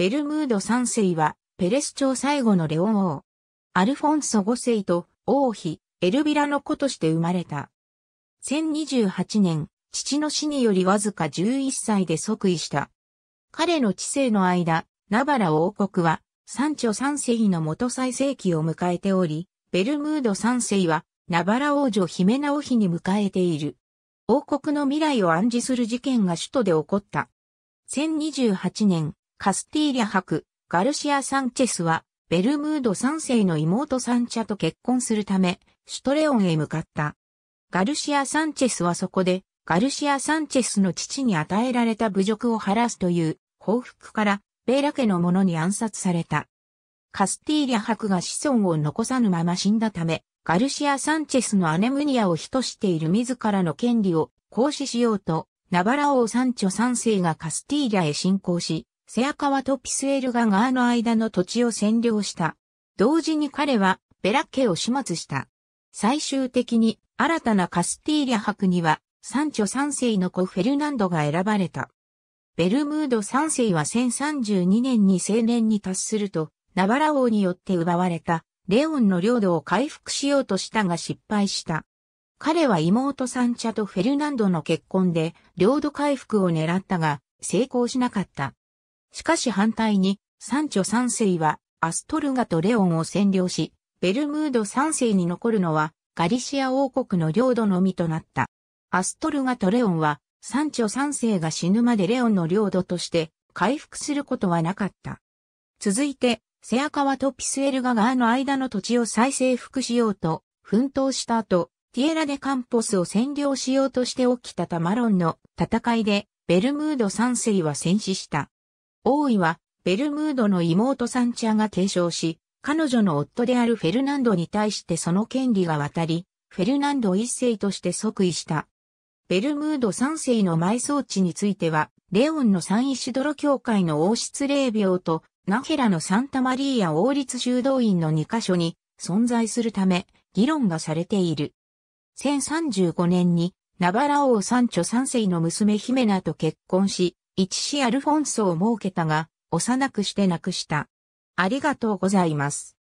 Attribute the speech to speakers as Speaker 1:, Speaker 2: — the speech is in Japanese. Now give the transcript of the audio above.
Speaker 1: ベルムード3世は、ペレス朝最後のレオン王。アルフォンソ5世と王妃、エルビラの子として生まれた。1028年、父の死によりわずか11歳で即位した。彼の治世の間、ナバラ王国は、三朝三世の元最盛期を迎えており、ベルムード三世は、ナバラ王女ヒメナオヒに迎えている。王国の未来を暗示する事件が首都で起こった。1028年、カスティーリャ博、ガルシア・サンチェスは、ベルムード3世の妹サンチャと結婚するため、シュトレオンへ向かった。ガルシア・サンチェスはそこで、ガルシア・サンチェスの父に与えられた侮辱を晴らすという報復から、ベーラ家の者に暗殺された。カスティーリャ博が子孫を残さぬまま死んだため、ガルシア・サンチェスの姉ムニアを人している自らの権利を行使しようと、ナバラ王サンチョ3世がカスティーリャへ侵攻し、セアカワとピスエルガーの間の土地を占領した。同時に彼はベラ家ケを始末した。最終的に新たなカスティーリャ博にはサンチョ三世の子フェルナンドが選ばれた。ベルムード三世は1032年に青年に達すると、ナバラ王によって奪われたレオンの領土を回復しようとしたが失敗した。彼は妹サンチャとフェルナンドの結婚で領土回復を狙ったが成功しなかった。しかし反対に、サンチョ三世はアストルガとレオンを占領し、ベルムード三世に残るのはガリシア王国の領土のみとなった。アストルガとレオンは、サンチョ三世が死ぬまでレオンの領土として回復することはなかった。続いて、セアカワとピスエルガ川の間の土地を再征服しようと、奮闘した後、ティエラデカンポスを占領しようとして起きたタマロンの戦いで、ベルムード三世は戦死した。王位は、ベルムードの妹サンチャが提唱し、彼女の夫であるフェルナンドに対してその権利が渡り、フェルナンド一世として即位した。ベルムード三世の埋葬地については、レオンのサンイシドロ教会の王室霊廟と、ナヘラのサンタマリーア王立修道院の2カ所に存在するため、議論がされている。1035年に、ナバラ王サンチョ世の娘ヒメナと結婚し、一子アルフォンソを設けたが、幼くして亡くした。ありがとうございます。